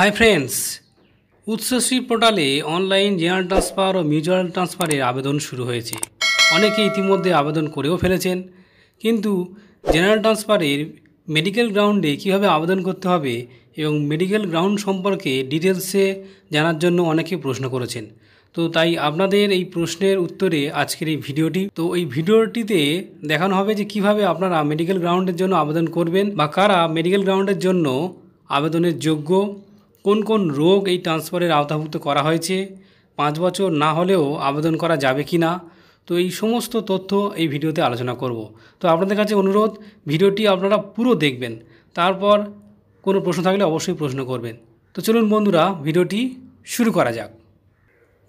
high friends Utsashree পোর্টালে online general transfer ও mutual ট্রান্সফারের আবেদন শুরু হয়েছে অনেকে ইতিমধ্যে আবেদন করেও ফেলেছেন কিন্তু জেনারেল ট্রান্সফারের মেডিকেল গ্রাউন্ডে কিভাবে আবেদন করতে হবে এবং মেডিকেল গ্রাউন্ড সম্পর্কে ডিটেলসে জানার জন্য অনেকে প্রশ্ন করেছেন তো তাই আপনাদের এই প্রশ্নের উত্তরে আজকের এই ভিডিওটি তো এই ভিডিওটিতে দেখানো হবে যে কিভাবে আপনারা মেডিকেল গ্রাউন্ডের জন্য আবেদন করবেন বা কারা মেডিকেল গ্রাউন্ডের জন্য আবেদনের যোগ্য কোন কোন রোগ এই ট্রান্সফারের আওতাভুক্ত করা হয়েছে পাঁচ বছর না হলেও আবেদন করা যাবে কি না তো এই সমস্ত তথ্য এই ভিডিওতে আলোচনা করব তো আপনাদের কাছে অনুরোধ ভিডিওটি আপনারা পুরো দেখবেন তারপর কোনো প্রশ্ন থাকলে অবশ্যই প্রশ্ন করবেন তো চলুন বন্ধুরা ভিডিওটি শুরু করা যাক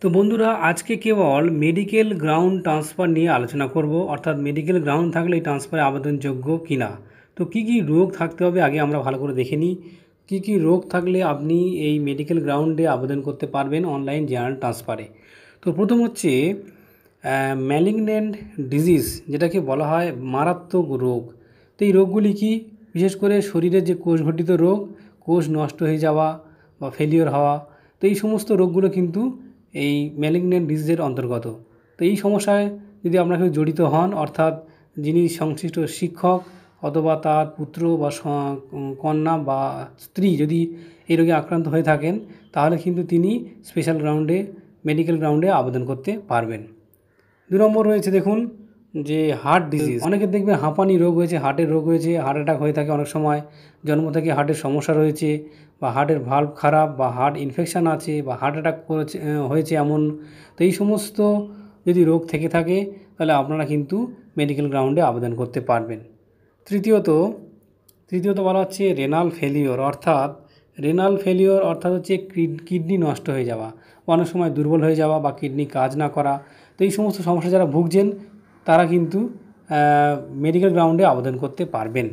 তো বন্ধুরা আজকে কেবল মেডিকেল গ্রাউন্ড ট্রান্সফার নিয়ে আলোচনা করব অর্থাৎ মেডিকেল গ্রাউন্ড থাকলে এই ট্রান্সফারে আবেদনযোগ্য কিনা তো কি কি রোগ থাকতে হবে আগে আমরা ভালো করে দেখে নিই কী কী রোগ থাকলে আপনি এই মেডিকেল গ্রাউন্ডে আবেদন করতে পারবেন অনলাইন জেনারেল ট্রান্সফারে তো প্রথম হচ্ছে ম্যালিগনেন্ট ডিজিজ যেটাকে বলা হয় মারাত্মক রোগ তো এই রোগগুলি কি বিশেষ করে শরীরের যে কোষ ঘটিত রোগ কোষ নষ্ট হয়ে যাওয়া বা ফেলিওর হওয়া তো এই সমস্ত রোগগুলো কিন্তু এই ম্যালিগনেন্ট ডিজিজের অন্তর্গত তো এই সমস্যায় যদি আপনাকে জড়িত হন অর্থাৎ যিনি সংশ্লিষ্ট শিক্ষক অথবা তার পুত্র বা কন্যা বা স্ত্রী যদি এই রোগে আক্রান্ত হয়ে থাকেন তাহলে কিন্তু তিনি স্পেশাল গ্রাউন্ডে মেডিকেল গ্রাউন্ডে আবেদন করতে পারবেন দু নম্বর রয়েছে দেখুন যে হার্ট ডিজিজ অনেকের দেখবেন হাঁপানি রোগ হয়েছে হার্টের রোগ হয়েছে হার্ট অ্যাটাক হয়ে থাকে অনেক সময় জন্ম থেকে হার্টের সমস্যা রয়েছে বা হার্টের ভাল্ব খারাপ বা হার্ট ইনফেকশান আছে বা হার্ট অ্যাটাক করেছে হয়েছে এমন তো এই সমস্ত যদি রোগ থেকে থাকে তাহলে আপনারা কিন্তু মেডিকেল গ্রাউন্ডে আবেদন করতে পারবেন তৃতীয়ত তৃতীয়ত বলা হচ্ছে রেনাল ফেলিওর অর্থাৎ রেনাল ফেলিওর অর্থাৎ হচ্ছে কিডনি নষ্ট হয়ে যাওয়া অনেক সময় দুর্বল হয়ে যাওয়া বা কিডনি কাজ না করা তো এই সমস্ত সমস্যা যারা ভুগছেন তারা কিন্তু মেডিকেল গ্রাউন্ডে আবেদন করতে পারবেন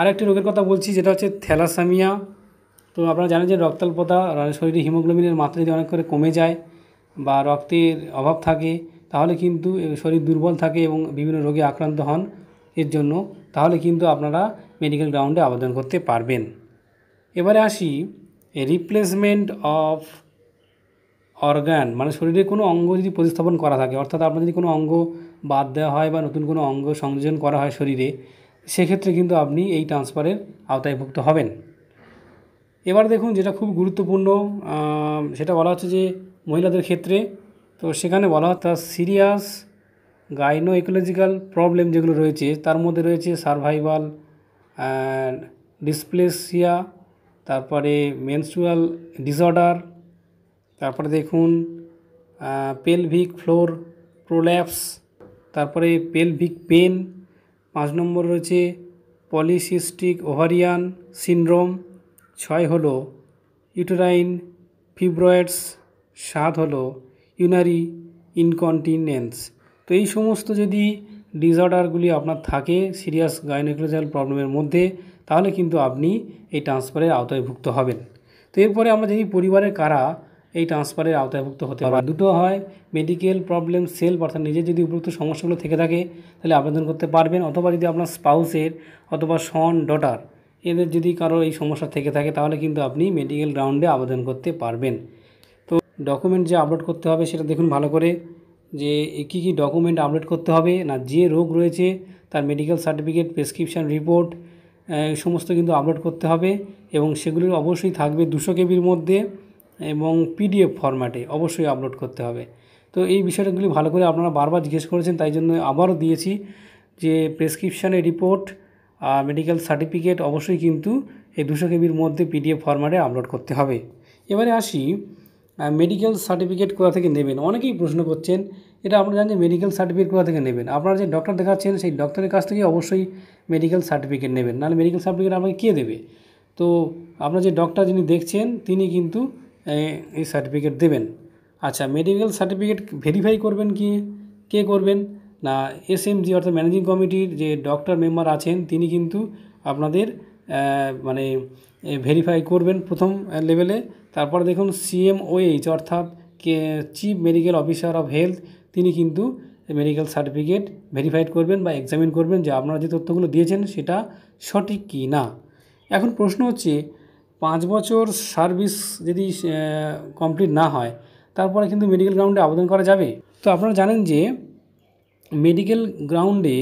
আরেকটি রোগের কথা বলছি যেটা হচ্ছে থ্যালাসামিয়া তো আপনারা জানেন যে রক্তাল্পতা শরীরে হিমোগ্লোবিনের মাত্রা যদি অনেক করে কমে যায় বা রক্তের অভাব থাকে তাহলে কিন্তু শরীর দুর্বল থাকে এবং বিভিন্ন রোগে আক্রান্ত হন এর জন্য তাহলে কিন্তু আপনারা মেডিকেল গ্রাউন্ডে আবেদন করতে পারবেন এবারে আসি রিপ্লেসমেন্ট অফ অর্গান মানে শরীরের কোনো অঙ্গ যদি প্রতিস্থাপন করা থাকে অর্থাৎ আপনার যদি কোনো অঙ্গ বাদ দেওয়া হয় বা নতুন কোনো অঙ্গ সংযোজন করা হয় শরীরে সেক্ষেত্রে কিন্তু আপনি এই ট্রান্সফারের আওতায়ভুক্ত হবেন এবার দেখুন যেটা খুব গুরুত্বপূর্ণ সেটা বলা হচ্ছে যে মহিলাদের ক্ষেত্রে তো সেখানে বলা হয় সিরিয়াস গাইনো ইকোলজিক্যাল প্রবলেম যেগুলো রয়েছে তার মধ্যে রয়েছে সার্ভাইভাল ডিসপ্লেসিয়া তারপরে মেনসুয়াল ডিসঅর্ডার তারপরে দেখুন পেলভিক ফ্লোর প্রোল্যাপস তারপরে পেলভিক পেন পাঁচ নম্বর রয়েছে পলিসিস্টিক ওভারিয়ান সিনড্রোম ছয় হলো ইউটেরাইন ফিব্রয়েডস সাত হলো ইউনারি ইনকন্টিনেন্স তো এই সমস্ত যদি ডিসঅর্ডারগুলি আপনার থাকে সিরিয়াস গাইনোক্লোজাল প্রবলেমের মধ্যে তাহলে কিন্তু আপনি এই ট্রান্সফারের আওতায়ভুক্ত হবেন তো এরপরে আমরা যদি পরিবারের কারা এই ট্রান্সফারের আওতায়ভুক্ত হতে পারে দুটো হয় মেডিকেল প্রবলেম সেলফ অর্থাৎ নিজের যদি উপযুক্ত সমস্যাগুলো থেকে থাকে তাহলে আবেদন করতে পারবেন অথবা যদি আপনার স্পাউসের অথবা সন ডটার এদের যদি কারোর এই সমস্যা থেকে থাকে তাহলে কিন্তু আপনি মেডিকেল গ্রাউন্ডে আবেদন করতে পারবেন তো ডকুমেন্ট যে আপলোড করতে হবে সেটা দেখুন ভালো করে যে কী কী ডকুমেন্ট আপলোড করতে হবে না যে রোগ রয়েছে তার মেডিকেল সার্টিফিকেট প্রেসক্রিপশান রিপোর্ট সমস্ত কিন্তু আপলোড করতে হবে এবং সেগুলির অবশ্যই থাকবে দুশো কেবির মধ্যে এবং পিডিএফ ফরম্যাটে অবশ্যই আপলোড করতে হবে তো এই বিষয়টাগুলি ভালো করে আপনারা বারবার জিজ্ঞেস করেছেন তাই জন্য আবারও দিয়েছি যে প্রেসক্রিপশানের রিপোর্ট মেডিকেল সার্টিফিকেট অবশ্যই কিন্তু এই দুশো কেবির মধ্যে পিডিএফ ফরম্যাটে আপলোড করতে হবে এবারে আসি মেডিকেল সার্টিফিকেট কোথা থেকে নেবেন অনেকেই প্রশ্ন করছেন এটা আপনারা জানেন যে মেডিকেল সার্টিফিকেট কোথা থেকে নেবেন আপনারা যে ডক্টর দেখাচ্ছেন সেই ডক্টরের কাছ থেকে অবশ্যই মেডিকেল সার্টিফিকেট নেবেন নাহলে মেডিকেল সার্টিফিকেট আপনাকে কে দেবে তো আপনার যে ডক্টর যিনি দেখছেন তিনি কিন্তু এই সার্টিফিকেট দেবেন আচ্ছা মেডিকেল সার্টিফিকেট ভেরিফাই করবেন কি কে করবেন না এসএমজি অর্থাৎ ম্যানেজিং কমিটির যে ডক্টর মেম্বার আছেন তিনি কিন্তু আপনাদের মানে ভেরিফাই করবেন প্রথম লেভেলে তারপর দেখুন সিএমওএইচ অর্থাৎ chief medical officer of health তিনি কিন্তু মেডিকেল সার্টিফিকেট ভেরিফাইড করবেন বা এক্সামিন করবেন যে আপনারা যে তথ্যগুলো দিয়েছেন সেটা সঠিক কি না এখন প্রশ্ন হচ্ছে পাঁচ বছর সার্ভিস যদি কমপ্লিট না হয় তারপরে কিন্তু মেডিকেল গ্রাউন্ডে আবেদন করা যাবে তো আপনারা জানেন যে মেডিকেল গ্রাউন্ডে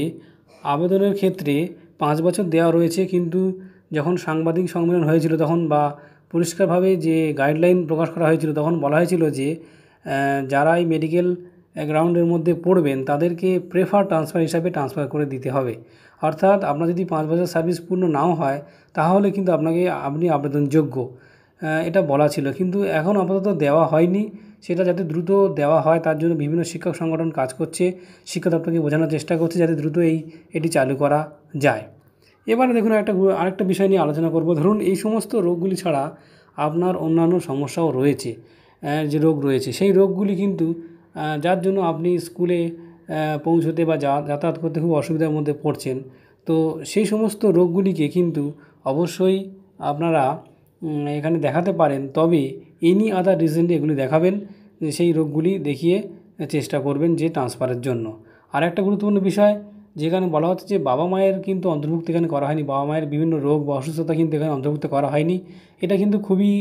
আবেদনের ক্ষেত্রে পাঁচ বছর দেওয়া রয়েছে কিন্তু যখন সাংবাদিক সম্মেলন হয়েছিল তখন বা পরিষ্কারভাবে যে গাইডলাইন প্রকাশ করা হয়েছিল তখন বলা হয়েছিল যে যারা এই মেডিকেল গ্রাউন্ডের মধ্যে পড়বেন তাদেরকে প্রেফার ট্রান্সফার হিসাবে ট্রান্সফার করে দিতে হবে অর্থাৎ আপনার যদি পাঁচ বছর সার্ভিস পূর্ণ নাও হয় তাহলে কিন্তু আপনাকে আপনি আবেদনযোগ্য এটা বলা ছিল কিন্তু এখন আপাতত দেওয়া হয়নি সেটা যাতে দ্রুত দেওয়া হয় তার জন্য বিভিন্ন শিক্ষক সংগঠন কাজ করছে শিক্ষা দপ্তরকে বোঝানোর চেষ্টা করছে যাতে দ্রুত এই এটি চালু করা যায় এবারে দেখুন একটা আরেকটা বিষয় নিয়ে আলোচনা করব ধরুন এই সমস্ত রোগগুলি ছাড়া আপনার অন্যান্য সমস্যাও রয়েছে যে রোগ রয়েছে সেই রোগগুলি কিন্তু যার জন্য আপনি স্কুলে পৌঁছতে বা যাতায়াত করতে খুব অসুবিধার মধ্যে পড়ছেন তো সেই সমস্ত রোগগুলিকে কিন্তু অবশ্যই আপনারা এখানে দেখাতে পারেন তবে এনি আদার রিজেন্টে এগুলি দেখাবেন সেই রোগগুলি দেখিয়ে চেষ্টা করবেন যে ট্রান্সফারের জন্য আর একটা গুরুত্বপূর্ণ বিষয় যেখানে বলা হচ্ছে যে বাবা মায়ের কিন্তু অন্তর্ভুক্ত এখানে করা হয়নি বাবা মায়ের বিভিন্ন রোগ বা অসুস্থতা কিন্তু এখানে অন্তর্ভুক্ত করা হয়নি এটা কিন্তু খুবই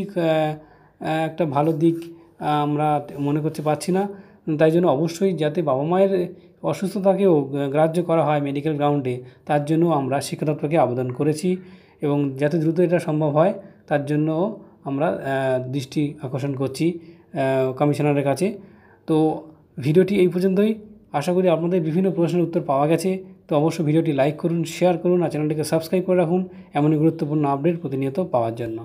একটা ভালো দিক আমরা মনে করতে পারছি না তাই জন্য অবশ্যই যাতে বাবা মায়ের অসুস্থতাকেও গ্রাহ্য করা হয় মেডিকেল গ্রাউন্ডে তার জন্য আমরা শিক্ষা দপ্তরকে আবেদন করেছি এবং যাতে দ্রুত এটা সম্ভব হয় তার জন্য আমরা দৃষ্টি আকর্ষণ করছি কমিশনারের কাছে তো ভিডিওটি এই পর্যন্তই আশা করি আপনাদের বিভিন্ন প্রশ্নের উত্তর পাওয়া গেছে তো অবশ্যই ভিডিওটি লাইক করুন শেয়ার করুন আর চ্যানেলটিকে সাবস্ক্রাইব করে রাখুন এমনই গুরুত্বপূর্ণ আপডেট প্রতিনিয়ত পাওয়ার জন্য